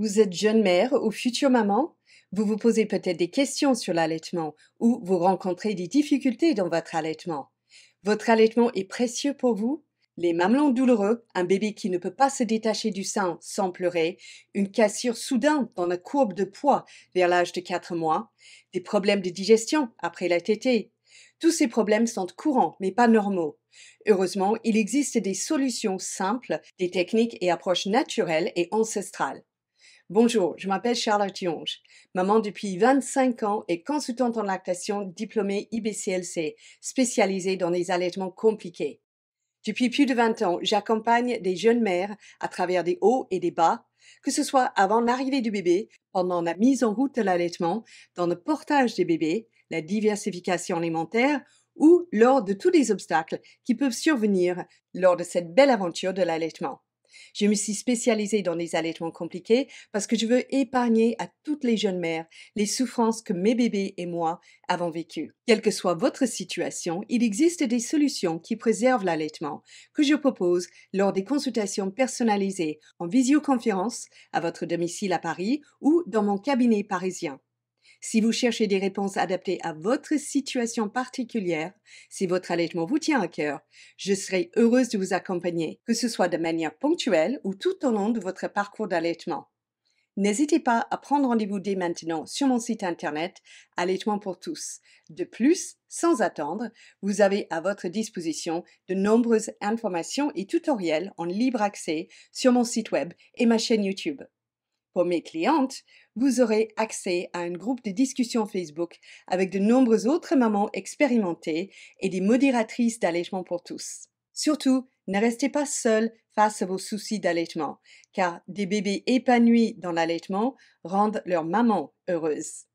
Vous êtes jeune mère ou future maman Vous vous posez peut-être des questions sur l'allaitement ou vous rencontrez des difficultés dans votre allaitement. Votre allaitement est précieux pour vous Les mamelons douloureux, un bébé qui ne peut pas se détacher du sein sans pleurer, une cassure soudain dans la courbe de poids vers l'âge de 4 mois, des problèmes de digestion après la tétée. Tous ces problèmes sont courants mais pas normaux. Heureusement, il existe des solutions simples, des techniques et approches naturelles et ancestrales. Bonjour, je m'appelle Charlotte Yonge, maman depuis 25 ans et consultante en lactation diplômée IBCLC, spécialisée dans les allaitements compliqués. Depuis plus de 20 ans, j'accompagne des jeunes mères à travers des hauts et des bas, que ce soit avant l'arrivée du bébé, pendant la mise en route de l'allaitement, dans le portage des bébés, la diversification alimentaire ou lors de tous les obstacles qui peuvent survenir lors de cette belle aventure de l'allaitement. Je me suis spécialisée dans les allaitements compliqués parce que je veux épargner à toutes les jeunes mères les souffrances que mes bébés et moi avons vécues. Quelle que soit votre situation, il existe des solutions qui préservent l'allaitement que je propose lors des consultations personnalisées en visioconférence à votre domicile à Paris ou dans mon cabinet parisien. Si vous cherchez des réponses adaptées à votre situation particulière, si votre allaitement vous tient à cœur, je serai heureuse de vous accompagner, que ce soit de manière ponctuelle ou tout au long de votre parcours d'allaitement. N'hésitez pas à prendre rendez-vous dès maintenant sur mon site internet Allaitement pour tous. De plus, sans attendre, vous avez à votre disposition de nombreuses informations et tutoriels en libre accès sur mon site web et ma chaîne YouTube. Pour mes clientes, vous aurez accès à un groupe de discussion Facebook avec de nombreuses autres mamans expérimentées et des modératrices d'allègement pour tous. Surtout, ne restez pas seul face à vos soucis d'allaitement, car des bébés épanouis dans l'allaitement rendent leurs mamans heureuses.